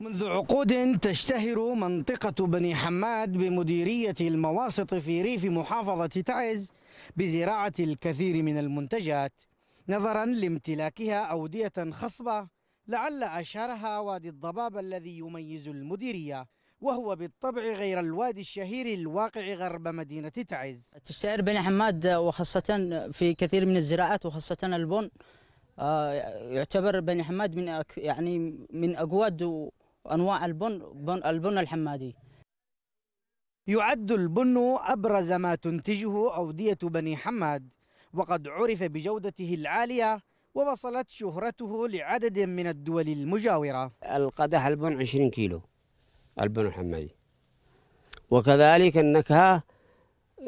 منذ عقود تشتهر منطقة بني حماد بمديرية المواسط في ريف محافظة تعز بزراعة الكثير من المنتجات نظرا لامتلاكها أودية خصبة لعل أشهرها وادي الضباب الذي يميز المديرية وهو بالطبع غير الوادي الشهير الواقع غرب مدينة تعز تشتهر بني حماد وخاصة في كثير من الزراعات وخاصة البن آه، يعتبر بني حماد من يعني من أقواد وأنواع البن, بن البن الحمادي يعد البن أبرز ما تنتجه أودية بني حماد وقد عرف بجودته العالية ووصلت شهرته لعدد من الدول المجاورة القدح البن 20 كيلو البن الحمادي وكذلك النكهة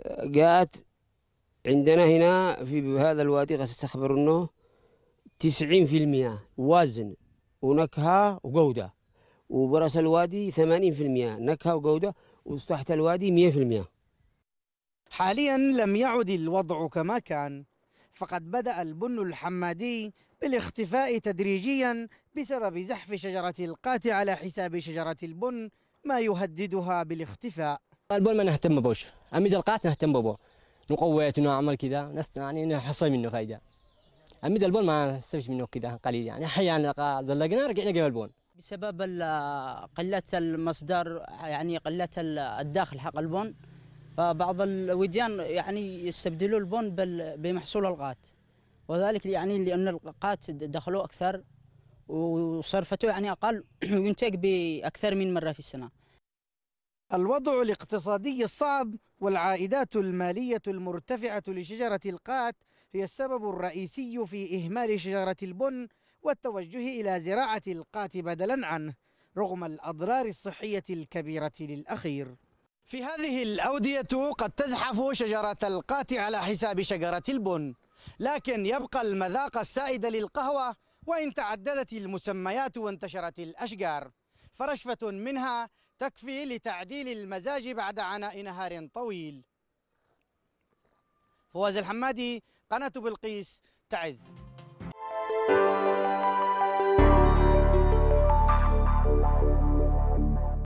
آه، جاءت عندنا هنا في هذا الوادي استخبر انه 90% وزن ونكهه وجوده وبراس الوادي 80% نكهة وجودة وسطحة الوادي 100% حاليا لم يعد الوضع كما كان فقد بدأ البن الحمادي بالاختفاء تدريجيا بسبب زحف شجرة القات على حساب شجرة البن ما يهددها بالاختفاء البن ما نهتم بوش أما القات نهتم بو نقويت نعمل كذا نس يعني نحصل منه فايدة أما البن ما نستفيد منه كذا قليل يعني أحيانا زلقنا رجعنا قبل البن بسبب قلة المصدر يعني قلة الداخل حق البن فبعض الوديان يعني يستبدلوا البن بمحصول الغات وذلك يعني لأن الغات دخلوا أكثر وصرفته يعني أقل وينتج بأكثر من مرة في السنة الوضع الاقتصادي الصعب والعائدات المالية المرتفعة لشجرة القات هي السبب الرئيسي في إهمال شجرة البن والتوجه إلى زراعة القات بدلا عنه رغم الأضرار الصحية الكبيرة للأخير في هذه الأودية قد تزحف شجرة القات على حساب شجرة البن لكن يبقى المذاق السائد للقهوة وإن تعددت المسميات وانتشرت الأشجار فرشفة منها تكفي لتعديل المزاج بعد عناء نهار طويل فواز الحمادي قناة بلقيس تعز